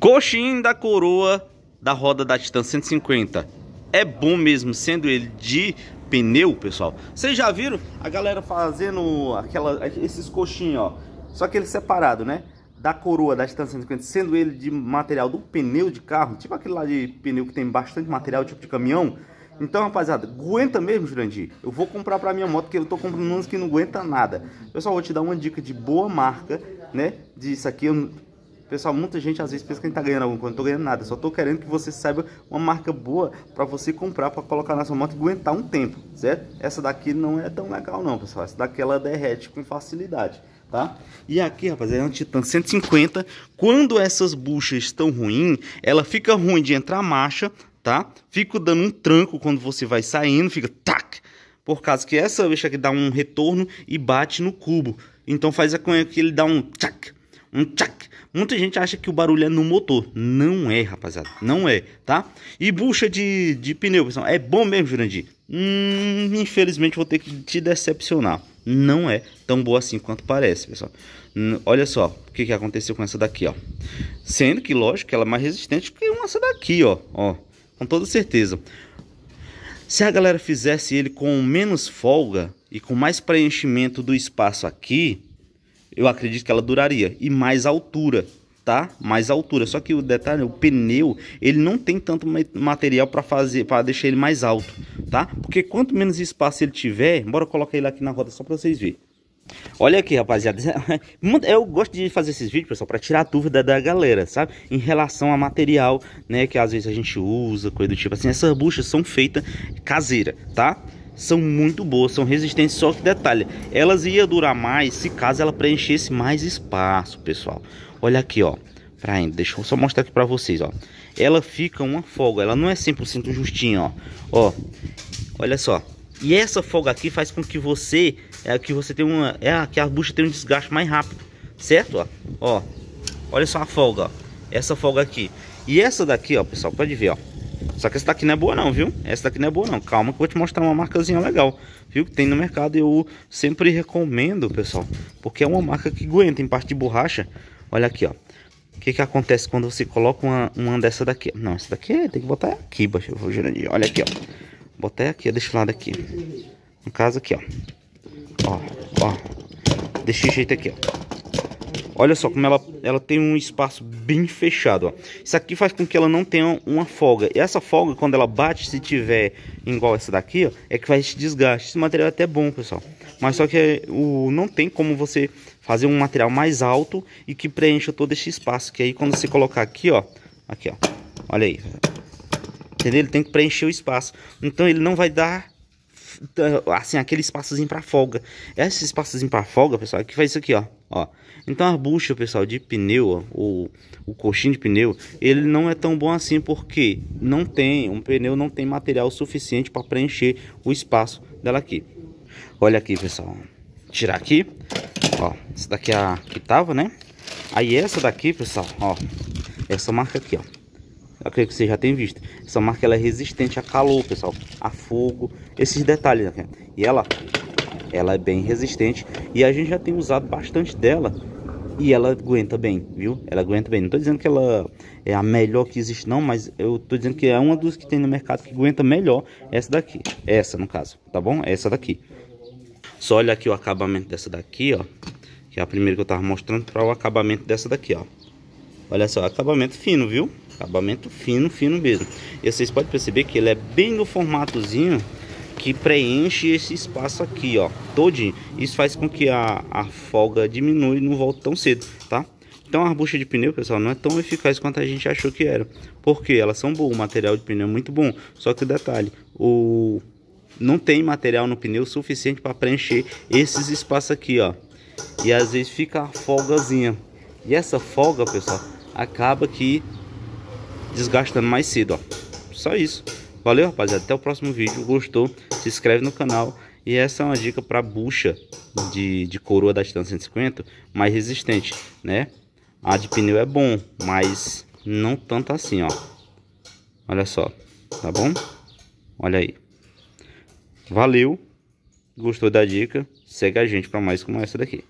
Coxim da coroa da roda da Titan 150. É bom mesmo, sendo ele de pneu, pessoal. Vocês já viram a galera fazendo aquela, esses coxinhos, ó. Só que ele separado, né? Da coroa da Titan 150, sendo ele de material do pneu de carro. Tipo aquele lá de pneu que tem bastante material, tipo de caminhão. Então, rapaziada, aguenta mesmo, Jurandir. Eu vou comprar pra minha moto, que eu tô comprando uns que não aguenta nada. Pessoal, vou te dar uma dica de boa marca, né? Disso aqui, eu Pessoal, muita gente às vezes pensa que a gente tá ganhando alguma coisa, não tô ganhando nada, só tô querendo que você saiba uma marca boa para você comprar, para colocar na sua moto e aguentar um tempo, certo? Essa daqui não é tão legal não, pessoal, essa daqui ela derrete com facilidade. Tá? E aqui, rapaz, é um Titan 150. Quando essas buchas estão ruins, ela fica ruim de entrar marcha, tá? Fica dando um tranco quando você vai saindo, fica tac, por causa que essa bicha aqui dá um retorno e bate no cubo. Então faz a conha que ele dá um tchac um tchac. Muita gente acha que o barulho é no motor. Não é, rapaziada. Não é, tá? E bucha de, de pneu, pessoal. É bom mesmo, Jurandir? Hum, infelizmente vou ter que te decepcionar. Não é tão boa assim quanto parece, pessoal. Hum, olha só o que, que aconteceu com essa daqui, ó. Sendo que, lógico, ela é mais resistente que uma essa daqui, ó. ó. Com toda certeza. Se a galera fizesse ele com menos folga e com mais preenchimento do espaço aqui, eu acredito que ela duraria. E mais altura, tá? Mais altura. Só que o detalhe, o pneu, ele não tem tanto material para fazer, para deixar ele mais alto, tá? Porque quanto menos espaço ele tiver, bora colocar ele aqui na roda só para vocês verem. Olha aqui, rapaziada, eu gosto de fazer esses vídeos, pessoal, para tirar dúvida da galera, sabe? Em relação a material, né, que às vezes a gente usa, coisa do tipo assim, essas buchas são feitas caseira, tá? são muito boas, são resistentes, só que detalhe, elas iam durar mais se caso ela preenchesse mais espaço, pessoal. Olha aqui, ó, pra ainda, deixa eu só mostrar aqui pra vocês, ó. Ela fica uma folga, ela não é 100% justinha, ó. Ó, olha só. E essa folga aqui faz com que você, é que você tem uma, é que a bucha tem um desgaste mais rápido, certo? Ó, ó olha só a folga, ó. Essa folga aqui. E essa daqui, ó, pessoal, pode ver, ó. Só que essa daqui não é boa não, viu? Essa daqui não é boa não. Calma que eu vou te mostrar uma marcazinha legal, viu? Que tem no mercado e eu sempre recomendo, pessoal. Porque é uma marca que aguenta em parte de borracha. Olha aqui, ó. O que que acontece quando você coloca uma, uma dessa daqui? Não, essa daqui é, tem que botar aqui, baixo. Olha aqui, ó. Botei aqui, Deixa o lado aqui. No caso aqui, ó. Ó, ó. Desse jeito aqui, ó. Olha só como ela, ela tem um espaço bem fechado. Ó. Isso aqui faz com que ela não tenha uma folga. E essa folga, quando ela bate, se tiver igual essa daqui, ó, é que faz esse desgaste. Esse material é até bom, pessoal. Mas só que é o, não tem como você fazer um material mais alto e que preencha todo esse espaço. Que aí quando você colocar aqui, ó. Aqui, ó. Olha aí. Entendeu? Ele tem que preencher o espaço. Então ele não vai dar assim, aquele espaçozinho para folga. Esse espaçozinho para folga, pessoal, é que faz isso aqui, ó. ó. Então a bucha, pessoal, de pneu, ó, o, o coxinho de pneu, ele não é tão bom assim porque não tem, um pneu não tem material suficiente para preencher o espaço dela aqui. Olha aqui, pessoal. Tirar aqui, ó. Essa daqui é a que tava, né? Aí essa daqui, pessoal, ó. Essa marca aqui, ó. Eu creio que você já tem visto. Essa marca ela é resistente a calor, pessoal, a fogo, esses detalhes. aqui. E ela, ela é bem resistente e a gente já tem usado bastante dela e ela aguenta bem, viu? Ela aguenta bem. Não tô dizendo que ela é a melhor que existe não, mas eu tô dizendo que é uma dos que tem no mercado que aguenta melhor essa daqui. Essa, no caso, tá bom? Essa daqui. Só olha aqui o acabamento dessa daqui, ó. Que é a primeira que eu tava mostrando para o acabamento dessa daqui, ó. Olha só, acabamento fino, viu? Acabamento fino, fino mesmo. E vocês podem perceber que ele é bem no formatozinho que preenche esse espaço aqui, ó, todinho. Isso faz com que a, a folga diminua e não volte tão cedo, tá? Então a bucha de pneu, pessoal, não é tão eficaz quanto a gente achou que era. Porque elas são boas, o material de pneu é muito bom. Só que o detalhe, o... não tem material no pneu suficiente para preencher esses espaços aqui, ó. E às vezes fica a folgazinha. E essa folga, pessoal, acaba que desgastando mais cedo, ó. Só isso. Valeu, rapaziada. Até o próximo vídeo. Gostou? Se inscreve no canal. E essa é uma dica para bucha de, de coroa da Titan 150 mais resistente, né? A de pneu é bom, mas não tanto assim, ó. Olha só, tá bom? Olha aí. Valeu. Gostou da dica? Segue a gente para mais como essa daqui.